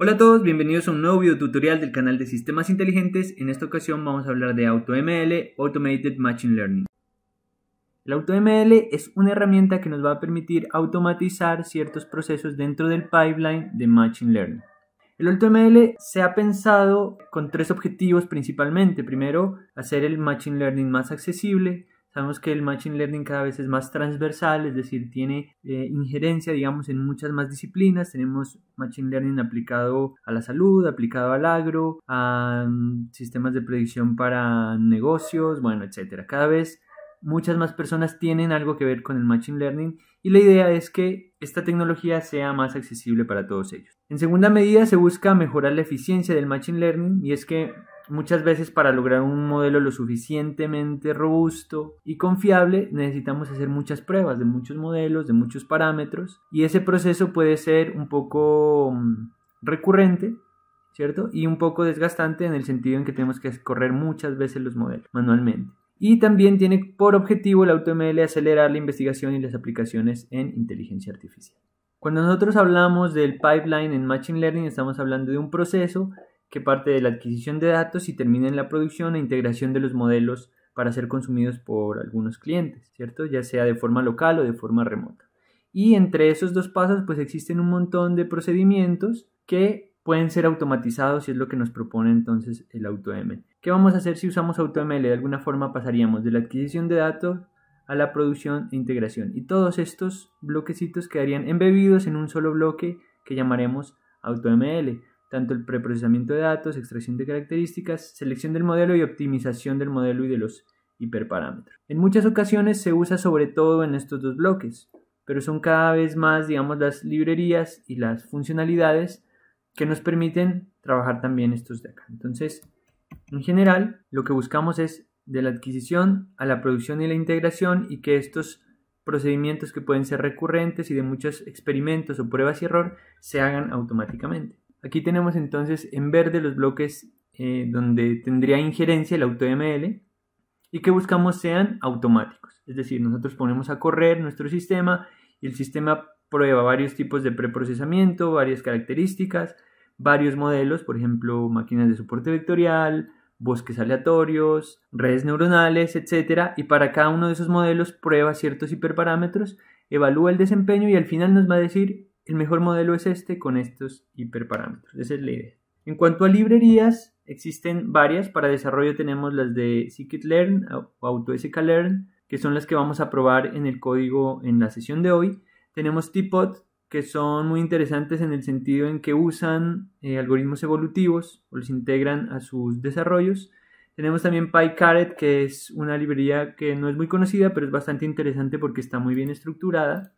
Hola a todos, bienvenidos a un nuevo video tutorial del canal de Sistemas Inteligentes. En esta ocasión vamos a hablar de AutoML, Automated Machine Learning. El AutoML es una herramienta que nos va a permitir automatizar ciertos procesos dentro del pipeline de Machine Learning. El AutoML se ha pensado con tres objetivos principalmente. Primero, hacer el Machine Learning más accesible. Sabemos que el Machine Learning cada vez es más transversal, es decir, tiene eh, injerencia, digamos, en muchas más disciplinas. Tenemos Machine Learning aplicado a la salud, aplicado al agro, a mm, sistemas de predicción para negocios, bueno, etcétera. Cada vez muchas más personas tienen algo que ver con el Machine Learning y la idea es que esta tecnología sea más accesible para todos ellos. En segunda medida, se busca mejorar la eficiencia del Machine Learning y es que Muchas veces para lograr un modelo lo suficientemente robusto y confiable necesitamos hacer muchas pruebas de muchos modelos, de muchos parámetros y ese proceso puede ser un poco mm, recurrente ¿cierto? Y un poco desgastante en el sentido en que tenemos que correr muchas veces los modelos manualmente. Y también tiene por objetivo el AutoML acelerar la investigación y las aplicaciones en inteligencia artificial. Cuando nosotros hablamos del pipeline en Machine Learning, estamos hablando de un proceso que parte de la adquisición de datos y termina en la producción e integración de los modelos para ser consumidos por algunos clientes, ¿cierto? Ya sea de forma local o de forma remota. Y entre esos dos pasos, pues existen un montón de procedimientos que pueden ser automatizados y es lo que nos propone entonces el AutoML. ¿Qué vamos a hacer si usamos AutoML? De alguna forma pasaríamos de la adquisición de datos a la producción e integración. Y todos estos bloquecitos quedarían embebidos en un solo bloque que llamaremos AutoML tanto el preprocesamiento de datos, extracción de características, selección del modelo y optimización del modelo y de los hiperparámetros. En muchas ocasiones se usa sobre todo en estos dos bloques, pero son cada vez más, digamos, las librerías y las funcionalidades que nos permiten trabajar también estos de acá. Entonces, en general, lo que buscamos es de la adquisición a la producción y la integración y que estos procedimientos que pueden ser recurrentes y de muchos experimentos o pruebas y error se hagan automáticamente. Aquí tenemos entonces en verde los bloques eh, donde tendría injerencia el AutoML y que buscamos sean automáticos. Es decir, nosotros ponemos a correr nuestro sistema y el sistema prueba varios tipos de preprocesamiento, varias características, varios modelos, por ejemplo, máquinas de soporte vectorial, bosques aleatorios, redes neuronales, etc. Y para cada uno de esos modelos prueba ciertos hiperparámetros, evalúa el desempeño y al final nos va a decir el mejor modelo es este con estos hiperparámetros. Esa es la idea. En cuanto a librerías, existen varias. Para desarrollo tenemos las de scikit-learn o AutoSKLearn, que son las que vamos a probar en el código en la sesión de hoy. Tenemos Tipot, que son muy interesantes en el sentido en que usan eh, algoritmos evolutivos o los integran a sus desarrollos. Tenemos también PyCaret, que es una librería que no es muy conocida, pero es bastante interesante porque está muy bien estructurada.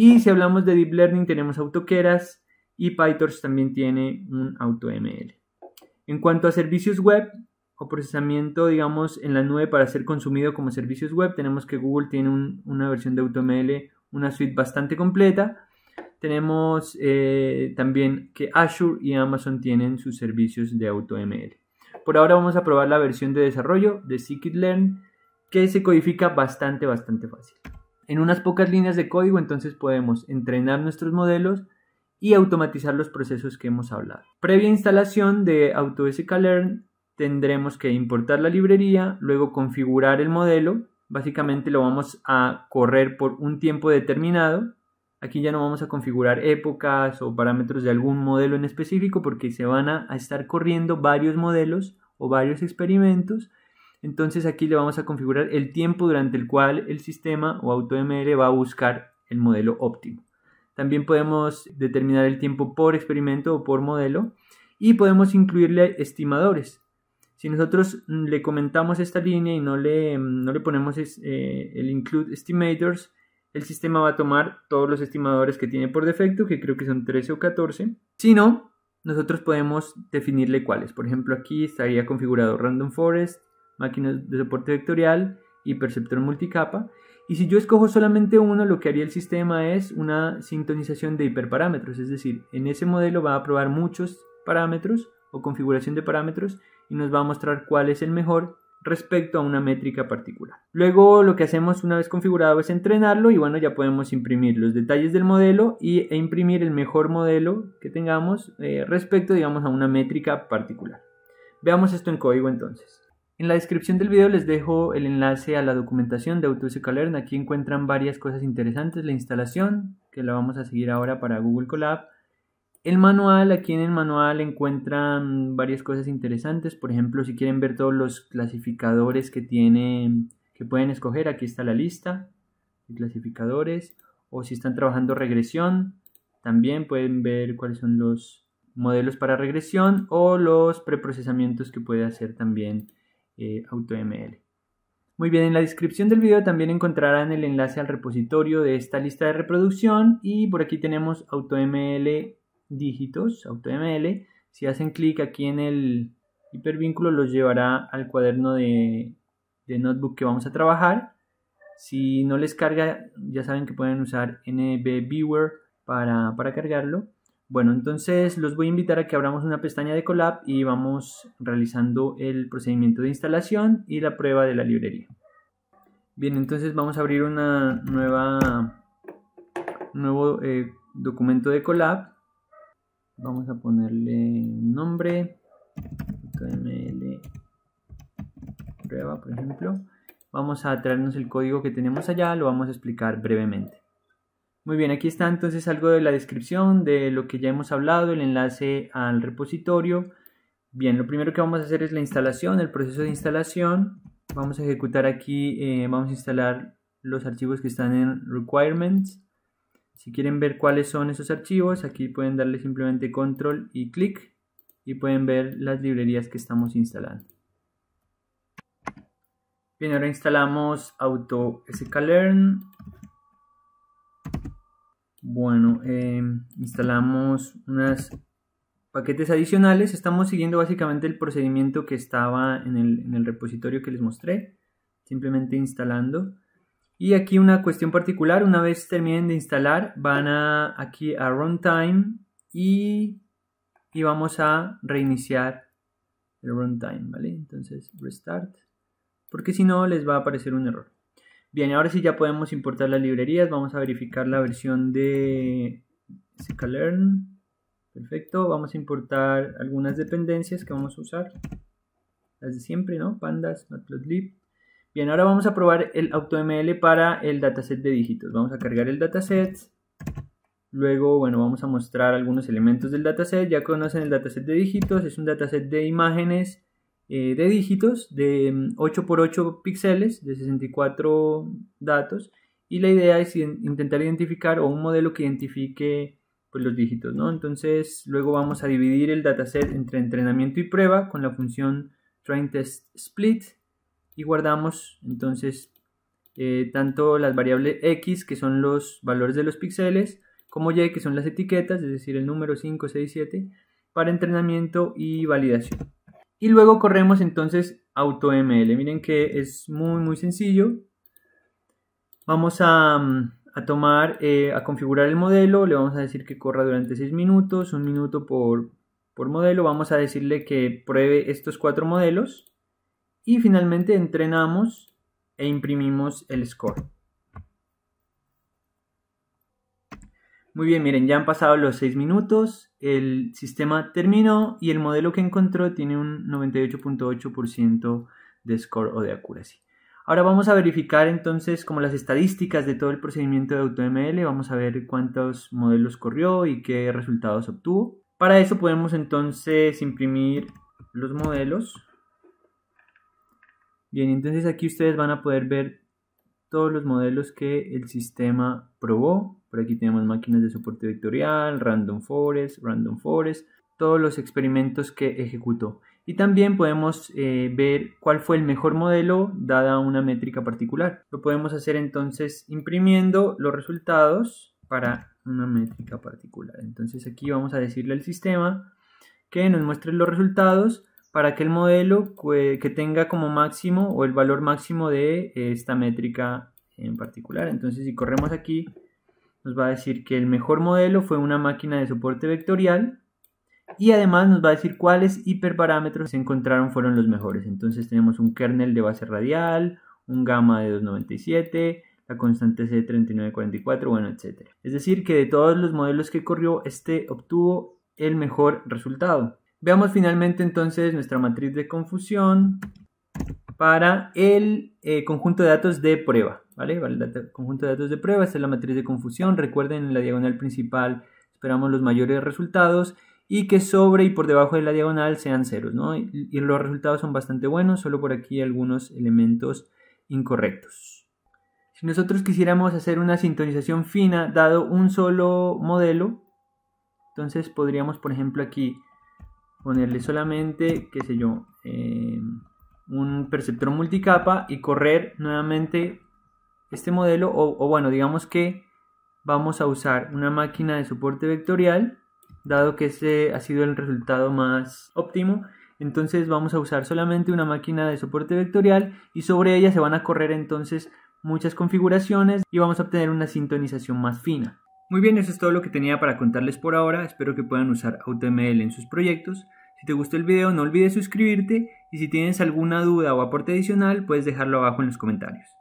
Y si hablamos de Deep Learning, tenemos AutoKeras y PyTorch también tiene un AutoML. En cuanto a servicios web o procesamiento, digamos, en la nube para ser consumido como servicios web, tenemos que Google tiene una versión de AutoML, una suite bastante completa. Tenemos eh, también que Azure y Amazon tienen sus servicios de AutoML. Por ahora vamos a probar la versión de desarrollo de Scikit-Learn, que se codifica bastante, bastante fácil en unas pocas líneas de código entonces podemos entrenar nuestros modelos y automatizar los procesos que hemos hablado. Previa instalación de AutoSK tendremos que importar la librería, luego configurar el modelo, básicamente lo vamos a correr por un tiempo determinado. Aquí ya no vamos a configurar épocas o parámetros de algún modelo en específico porque se van a estar corriendo varios modelos o varios experimentos entonces aquí le vamos a configurar el tiempo durante el cual el sistema o AutoML va a buscar el modelo óptimo. También podemos determinar el tiempo por experimento o por modelo y podemos incluirle estimadores. Si nosotros mm, le comentamos esta línea y no le, mm, le ponemos eh, el include estimators, el sistema va a tomar todos los estimadores que tiene por defecto, que creo que son 13 o 14. Si no, nosotros podemos definirle cuáles. Por ejemplo, aquí estaría configurado random forest, máquinas de soporte vectorial y perceptor multicapa. Y si yo escojo solamente uno, lo que haría el sistema es una sintonización de hiperparámetros, es decir, en ese modelo va a probar muchos parámetros o configuración de parámetros y nos va a mostrar cuál es el mejor respecto a una métrica particular. Luego lo que hacemos una vez configurado es entrenarlo y bueno ya podemos imprimir los detalles del modelo y, e imprimir el mejor modelo que tengamos eh, respecto digamos a una métrica particular. Veamos esto en código entonces. En la descripción del video les dejo el enlace a la documentación de Autosic Aquí encuentran varias cosas interesantes. La instalación, que la vamos a seguir ahora para Google Colab. El manual, aquí en el manual encuentran varias cosas interesantes. Por ejemplo, si quieren ver todos los clasificadores que tienen, que pueden escoger, aquí está la lista de clasificadores. O si están trabajando regresión, también pueden ver cuáles son los modelos para regresión o los preprocesamientos que puede hacer también eh, auto AutoML. Muy bien, en la descripción del video también encontrarán el enlace al repositorio de esta lista de reproducción y por aquí tenemos AutoML dígitos, AutoML. Si hacen clic aquí en el hipervínculo los llevará al cuaderno de, notebook que vamos a trabajar. Si no les carga, ya saben que pueden usar NB Viewer para, para cargarlo. Bueno, entonces los voy a invitar a que abramos una pestaña de Colab y vamos realizando el procedimiento de instalación y la prueba de la librería. Bien, entonces vamos a abrir una nueva nuevo eh, documento de Colab. Vamos a ponerle nombre, prueba, por ejemplo. Vamos a traernos el código que tenemos allá, lo vamos a explicar brevemente. Muy bien, aquí está entonces algo de la descripción de lo que ya hemos hablado, el enlace al repositorio. Bien, lo primero que vamos a hacer es la instalación, el proceso de instalación. Vamos a ejecutar aquí, eh, vamos a instalar los archivos que están en requirements. Si quieren ver cuáles son esos archivos, aquí pueden darle simplemente control y clic y pueden ver las librerías que estamos instalando. Bien, ahora instalamos AutoSKLearn, bueno, em, instalamos unos paquetes adicionales. Estamos siguiendo básicamente el procedimiento que estaba en el, repositorio que les mostré. Simplemente instalando. Y aquí una cuestión particular, una vez terminen de instalar, van a, aquí a runtime y, y vamos a reiniciar el runtime, ¿vale? Entonces, restart, porque si no les va a aparecer un error. Bien, ahora sí ya podemos importar las librerías. Vamos a verificar la versión de scikit Perfecto, vamos a importar algunas dependencias que vamos a usar. Las de siempre, ¿no? Pandas, matplotlib. Bien, ahora vamos a probar el AutoML para el dataset de dígitos. Vamos a cargar el dataset. Luego, bueno, vamos a mostrar algunos elementos del dataset. Ya conocen el dataset de dígitos. Es un dataset de imágenes eh, de dígitos de 8 mm, por 8 píxeles de 64 datos y la idea es intentar identificar o un modelo que identifique pues, los dígitos. ¿no? Entonces luego vamos a dividir el dataset entre entrenamiento y prueba con la función train test split y guardamos entonces eh, tanto las variables x que son los valores de los píxeles como y que son las etiquetas, es decir el número 5, 6, 7 para entrenamiento y validación. Y luego corremos entonces AutoML. Miren que es muy, muy sencillo. Vamos a, mm, tomar, eh, a configurar el modelo. Le vamos a decir que corra durante 6 minutos, un minuto por, por modelo. Vamos a decirle que pruebe estos cuatro modelos. Y finalmente entrenamos e imprimimos el score. Muy bien, miren, ya han pasado los 6 minutos, el sistema terminó y el modelo que encontró tiene un 98.8% de score o de accuracy. Ahora vamos a verificar entonces como las estadísticas de todo el procedimiento de AutoML, vamos a ver cuántos modelos corrió y qué resultados obtuvo. Para eso podemos entonces imprimir los modelos. Bien, entonces aquí ustedes van a poder ver todos los modelos que el sistema probó. Por aquí tenemos máquinas de soporte vectorial, random forest, random forest, todos los experimentos que ejecutó. Y también podemos eh, ver cuál fue el mejor modelo dada una métrica particular. Lo podemos hacer entonces imprimiendo los resultados para una métrica particular. Entonces aquí vamos a decirle al sistema que nos muestre los resultados para el modelo que tenga como máximo o el valor máximo de eh, esta métrica en particular. Entonces, si corremos aquí, nos va a decir que el mejor modelo fue una máquina de soporte vectorial y además nos va a decir cuáles hiperparámetros se encontraron fueron los mejores. Entonces tenemos un kernel de base radial, un gamma de 297, la constante C 3944, bueno, etc. Es decir, que de todos los modelos que corrió, este obtuvo el mejor resultado. Veamos finalmente entonces nuestra matriz de confusión para el eh, conjunto de datos de prueba. ¿vale? el conjunto de datos de prueba, esta es la matriz de confusión. Recuerden, en la diagonal principal esperamos los mayores resultados y que sobre y por debajo de la diagonal sean ceros, y los resultados son bastante buenos, solo por aquí algunos elementos incorrectos. Si nosotros quisiéramos hacer una sintonización fina dado un solo modelo, entonces podríamos, por ejemplo, aquí ponerle solamente, qué sé yo, eh, un perceptor multicapa y correr nuevamente este modelo o, bueno, digamos que vamos a usar una máquina de soporte vectorial dado que ese ha sido el resultado más óptimo entonces vamos a usar solamente una máquina de soporte vectorial y sobre ella se van a correr entonces muchas configuraciones y vamos a obtener una sintonización más fina muy bien, eso es todo lo que tenía para contarles por ahora. Espero que puedan usar AutoML en sus proyectos. Si te gustó el video no olvides suscribirte y si tienes alguna duda o aporte adicional puedes dejarlo abajo en los comentarios.